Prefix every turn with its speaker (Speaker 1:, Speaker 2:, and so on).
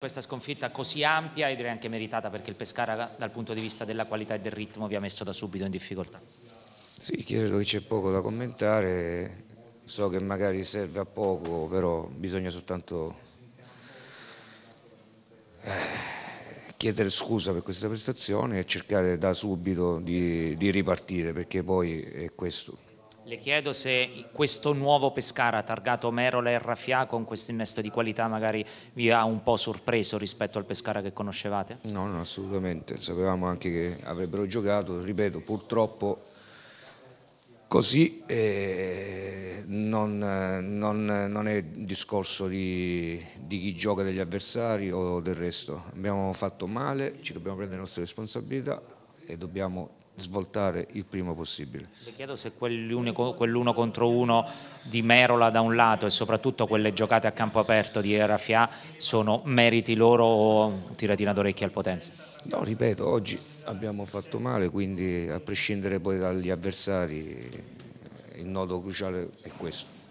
Speaker 1: Questa sconfitta così ampia e direi anche meritata perché il Pescara dal punto di vista della qualità e del ritmo vi ha messo da subito in difficoltà.
Speaker 2: Sì, credo che c'è poco da commentare, so che magari serve a poco, però bisogna soltanto eh, chiedere scusa per questa prestazione e cercare da subito di, di ripartire perché poi è questo.
Speaker 1: Le chiedo se questo nuovo Pescara targato Merola e Raffià con questo innesto di qualità magari vi ha un po' sorpreso rispetto al Pescara che conoscevate?
Speaker 2: No, no, assolutamente. Sapevamo anche che avrebbero giocato, ripeto, purtroppo così eh, non, non, non, è discorso di, di, chi gioca degli avversari o del resto. Abbiamo fatto male, ci dobbiamo prendere le nostre responsabilità e dobbiamo
Speaker 1: svoltare il primo possibile. Le chiedo se quell'uno contro uno di Merola da un lato e soprattutto quelle giocate a campo aperto di Rafià sono meriti loro o tiratina d'orecchia al Potenza?
Speaker 2: No, ripeto, oggi abbiamo fatto male, quindi a prescindere poi dagli avversari il nodo cruciale è questo.